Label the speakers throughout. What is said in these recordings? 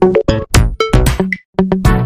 Speaker 1: Thank you.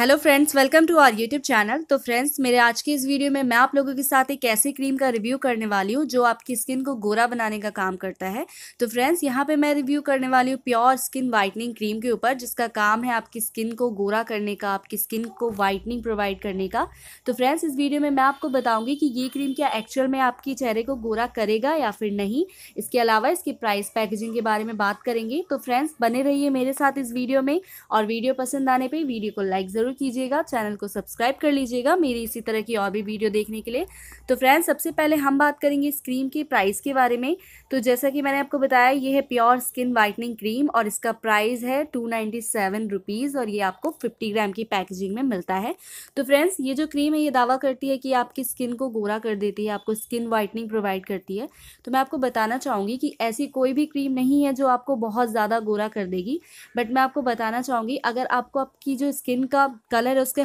Speaker 1: Hello friends welcome to our YouTube channel तो friends मेरे आज के इस वीडियो में मैं आप लोगों के साथ एक ऐसी क्रीम का रिव्यू करने वाली हूँ जो आपकी स्किन को गोरा बनाने का काम करता है तो फ्रेंड्स यहाँ पे मैं रिव्यू करने वाली हूँ प्योर स्किन वाइटनिंग क्रीम के ऊपर जिसका काम है आपकी स्किन को गोरा करने का आपकी स्किन को वाइटनिंग प्रोवाइड करने का तो फ्रेंड्स इस वीडियो में मैं आपको बताऊँगी कि ये क्रीम क्या एक्चुअल में आपके चेहरे को गोरा करेगा या फिर नहीं इसके अलावा इसकी प्राइस पैकेजिंग के बारे में बात करेंगे तो फ्रेंड्स बने रहिए मेरे साथ इस वीडियो में और वीडियो पसंद आने पर वीडियो को लाइक ज़रूर ज़रूर कीजिएगा चैनल को सब्सक्राइब कर लीजिएगा मेरी इसी तरह की और भी वीडियो देखने के लिए तो फ्रेंड्स सबसे पहले हम बात करेंगे इस क्रीम के प्राइस के बारे में तो जैसा कि मैंने आपको बताया ये है प्योर स्किन वाइटनिंग क्रीम और इसका प्राइस है टू नाइन्टी और ये आपको फिफ्टी ग्राम की पैकेजिंग में मिलता है तो फ्रेंड्स ये जो क्रीम है ये दावा करती है कि आपकी स्किन को गोरा कर देती है आपको स्किन वाइटनिंग प्रोवाइड करती है तो मैं आपको बताना चाहूँगी कि ऐसी कोई भी क्रीम नहीं है जो आपको बहुत ज़्यादा गोरा कर देगी बट मैं आपको बताना चाहूँगी अगर आपको आपकी जो स्किन का कलर है उसके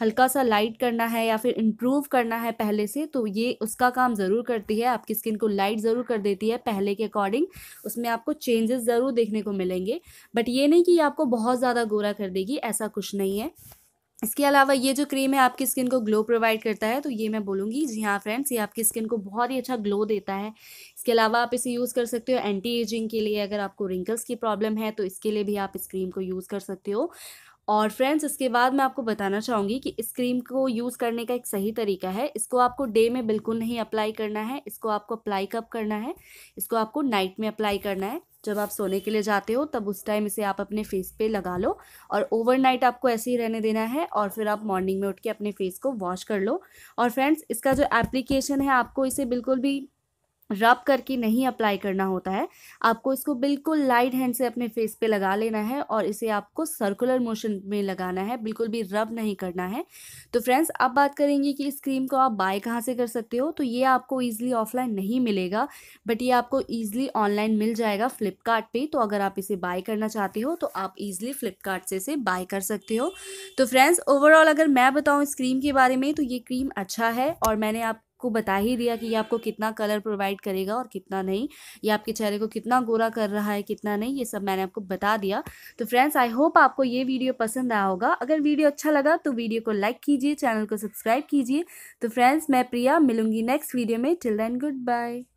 Speaker 1: हल्का सा लाइट करना है या फिर इम्प्रूव करना है पहले से तो ये उसका काम ज़रूर करती है आपकी स्किन को लाइट ज़रूर कर देती है पहले के अकॉर्डिंग उसमें आपको चेंजेस ज़रूर देखने को मिलेंगे बट ये नहीं कि ये आपको बहुत ज़्यादा गोरा कर देगी ऐसा कुछ नहीं है इसके अलावा ये जो क्रीम है आपकी स्किन को ग्लो प्रोवाइड करता है तो ये मैं बोलूँगी जी हाँ फ्रेंड्स ये आपकी स्किन को बहुत ही अच्छा ग्लो देता है इसके अलावा आप इसे यूज़ कर सकते हो एंटी एजिंग के लिए अगर आपको रिंकल्स की प्रॉब्लम है तो इसके लिए भी आप इस क्रीम को यूज़ कर सकते हो और फ्रेंड्स इसके बाद मैं आपको बताना चाहूँगी कि इस क्रीम को यूज़ करने का एक सही तरीका है इसको आपको डे में बिल्कुल नहीं अप्लाई करना है इसको आपको अप्लाई कब करना है इसको आपको नाइट में अप्लाई करना है जब आप सोने के लिए जाते हो तब उस टाइम इसे आप अपने फेस पे लगा लो और ओवरनाइट आपको ऐसे ही रहने देना है और फिर आप मॉर्निंग में उठ के अपने फेस को वॉश कर लो और फ्रेंड्स इसका जो एप्लीकेशन है आपको इसे बिल्कुल भी रब करके नहीं अप्लाई करना होता है आपको इसको बिल्कुल लाइट हैंड से अपने फेस पे लगा लेना है और इसे आपको सर्कुलर मोशन में लगाना है बिल्कुल भी रब नहीं करना है तो फ्रेंड्स अब बात करेंगे कि इस क्रीम को आप बाय कहाँ से कर सकते हो तो ये आपको ईजिली ऑफलाइन नहीं मिलेगा बट ये आपको ईजिली ऑनलाइन मिल जाएगा फ्लिपकार्ट तो अगर आप इसे बाय करना चाहते हो तो आप ईजिली फ्लिपकार्ट से इसे बाय कर सकते हो तो फ्रेंड्स ओवरऑल अगर मैं बताऊँ इस क्रीम के बारे में तो ये क्रीम अच्छा है और मैंने आप आपको बता ही दिया कि ये आपको कितना कलर प्रोवाइड करेगा और कितना नहीं ये आपके चेहरे को कितना गोरा कर रहा है कितना नहीं ये सब मैंने आपको बता दिया तो फ्रेंड्स आई होप आपको ये वीडियो पसंद आया होगा अगर वीडियो अच्छा लगा तो वीडियो को लाइक कीजिए चैनल को सब्सक्राइब कीजिए तो फ्रेंड्स मैं प्रिया मिलूंगी नेक्स्ट वीडियो में टिल देन गुड बाय